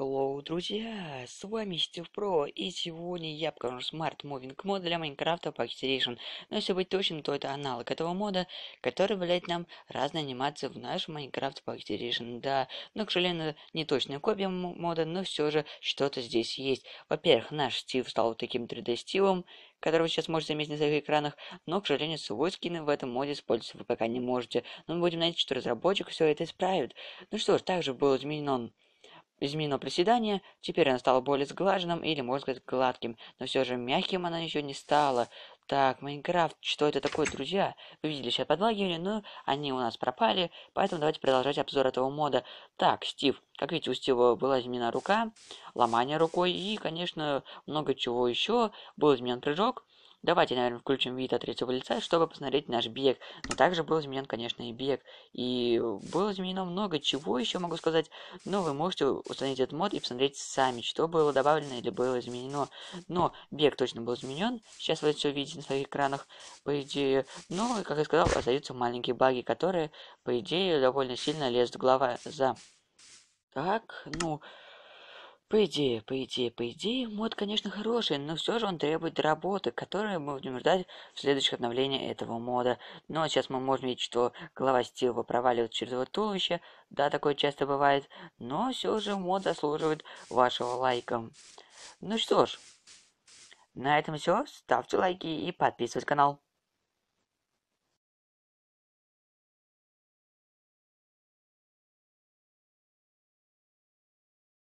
Hello, друзья! С вами Стив Про, и сегодня я покажу Smart Moving мод для Майнкрафта Pack Station. Но если быть точным, то это аналог этого мода, который выявляет нам разные анимации в наш Minecraft Pack Station. Да, но, к сожалению, не точная копия мода, но все же что-то здесь есть. Во-первых, наш Стив стал таким 3D Стивом, который вы сейчас можете заметить на своих экранах, но, к сожалению, свой скин в этом моде использовать вы пока не можете. Но мы будем надеяться, что разработчик все это исправит. Ну что ж, также был изменен Изменила приседание, теперь она стала более сглаженным или, можно сказать гладким, но все же мягким она еще не стала. Так, Майнкрафт, что это такое, друзья? Вы видели сейчас подлагивание, но они у нас пропали, поэтому давайте продолжать обзор этого мода. Так, Стив, как видите, у Стива была изменена рука, ломание рукой и, конечно, много чего еще. Был изменен прыжок, Давайте, наверное, включим вид от третьего лица, чтобы посмотреть наш бег. Но также был изменен, конечно, и бег. И было изменено много чего, еще могу сказать. Но вы можете установить этот мод и посмотреть сами, что было добавлено или было изменено. Но бег точно был изменен. Сейчас вы все видите на своих экранах, по идее. Но, как я сказал, остаются маленькие баги, которые, по идее, довольно сильно лезут в глава за. Так, ну... По идее, по идее, по идее, мод, конечно, хороший, но все же он требует работы, которую мы будем ждать в следующих обновлениях этого мода. Но ну, а сейчас мы можем видеть, что голова Стива проваливает через его туловище. Да, такое часто бывает. Но все же мод заслуживает вашего лайка. Ну что ж, на этом все. Ставьте лайки и подписывайтесь на канал.